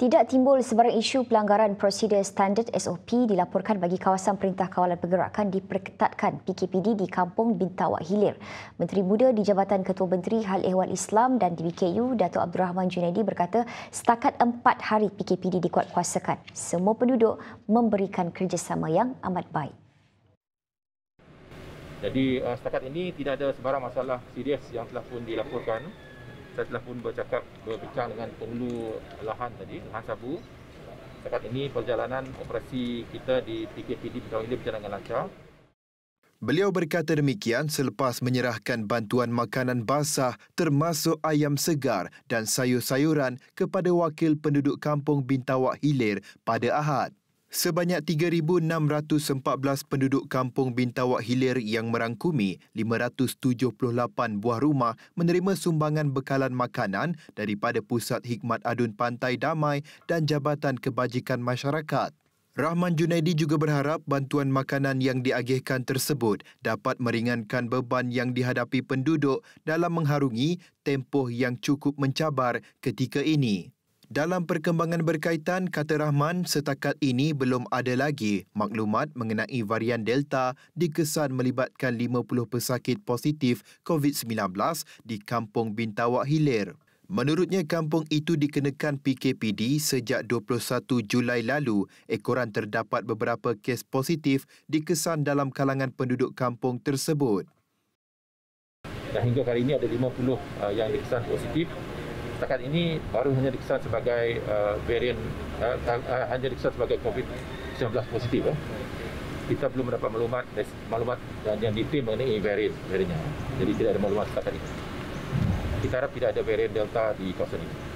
Tidak timbul sebarang isu pelanggaran prosedur standard SOP dilaporkan bagi kawasan Perintah Kawalan Pergerakan diperketatkan PKPD di Kampung Bintawak Hilir. Menteri Muda di Jabatan Ketua Menteri Hal Ehwal Islam dan DBKU, Datuk Abdul Rahman Junaidi berkata setakat empat hari PKPD dikuatkuasakan, semua penduduk memberikan kerjasama yang amat baik. Jadi eh, setakat ini tidak ada sebarang masalah serius yang telah pun dilaporkan saya telah pun bercakap berbincang dengan pengelu lahan tadi, lahan sabu. Sekat ini perjalanan operasi kita di PKPD Pertama ini berjalan dengan lancar. Beliau berkata demikian selepas menyerahkan bantuan makanan basah termasuk ayam segar dan sayur-sayuran kepada wakil penduduk kampung Bintawak Hilir pada Ahad. Sebanyak 3,614 penduduk kampung Bintawak Hilir yang merangkumi 578 buah rumah menerima sumbangan bekalan makanan daripada Pusat Hikmat Adun Pantai Damai dan Jabatan Kebajikan Masyarakat. Rahman Junaidi juga berharap bantuan makanan yang diagihkan tersebut dapat meringankan beban yang dihadapi penduduk dalam mengharungi tempoh yang cukup mencabar ketika ini. Dalam perkembangan berkaitan, kata Rahman, setakat ini belum ada lagi maklumat mengenai varian Delta dikesan melibatkan 50 pesakit positif COVID-19 di Kampung Bintawak Hilir. Menurutnya, kampung itu dikenakan PKPD sejak 21 Julai lalu. Ekoran terdapat beberapa kes positif dikesan dalam kalangan penduduk kampung tersebut. Dan hingga kali ini ada 50 uh, yang dikesan positif setakat ini baru hanya dikesan sebagai uh, varian uh, uh, uh, hanya dikesan sebagai COVID-19 positif. Eh. Kita belum mendapat maklumat maklumat dan yang ditim mengenai varian variannya. Jadi tidak ada maklumat setakat ini. Kita harap tidak ada varian Delta di kawasan ini.